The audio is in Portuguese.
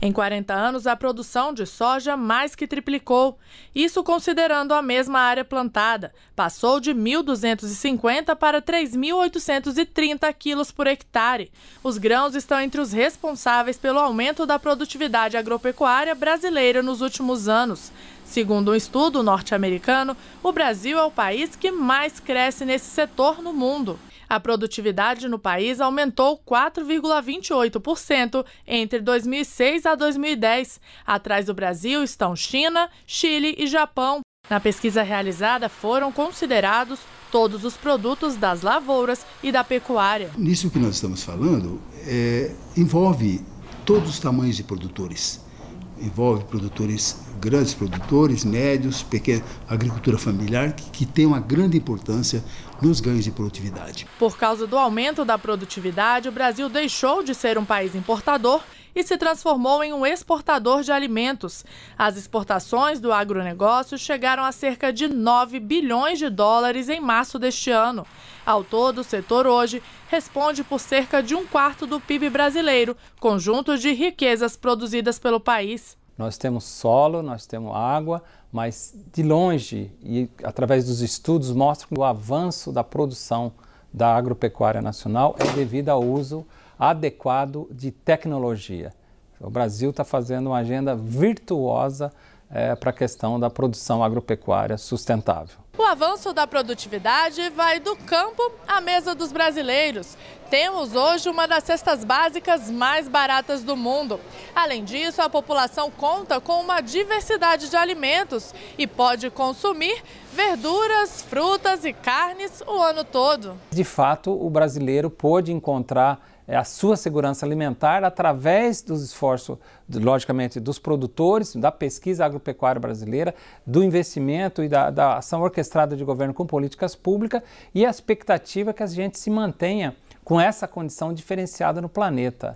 Em 40 anos, a produção de soja mais que triplicou. Isso considerando a mesma área plantada. Passou de 1.250 para 3.830 quilos por hectare. Os grãos estão entre os responsáveis pelo aumento da produtividade agropecuária brasileira nos últimos anos. Segundo um estudo norte-americano, o Brasil é o país que mais cresce nesse setor no mundo. A produtividade no país aumentou 4,28% entre 2006 a 2010. Atrás do Brasil estão China, Chile e Japão. Na pesquisa realizada foram considerados todos os produtos das lavouras e da pecuária. Nisso que nós estamos falando é, envolve todos os tamanhos de produtores envolve produtores, grandes produtores, médios, pequena agricultura familiar, que, que tem uma grande importância nos ganhos de produtividade. Por causa do aumento da produtividade, o Brasil deixou de ser um país importador e se transformou em um exportador de alimentos. As exportações do agronegócio chegaram a cerca de 9 bilhões de dólares em março deste ano. Ao todo, o setor hoje responde por cerca de um quarto do PIB brasileiro, conjunto de riquezas produzidas pelo país. Nós temos solo, nós temos água, mas de longe, e através dos estudos, mostra que o avanço da produção da agropecuária nacional é devido ao uso adequado de tecnologia. O Brasil está fazendo uma agenda virtuosa é, para a questão da produção agropecuária sustentável. O avanço da produtividade vai do campo à mesa dos brasileiros. Temos hoje uma das cestas básicas mais baratas do mundo. Além disso, a população conta com uma diversidade de alimentos e pode consumir verduras, frutas e carnes o ano todo. De fato, o brasileiro pôde encontrar é a sua segurança alimentar através dos esforços, logicamente, dos produtores, da pesquisa agropecuária brasileira, do investimento e da, da ação orquestrada de governo com políticas públicas e a expectativa é que a gente se mantenha com essa condição diferenciada no planeta.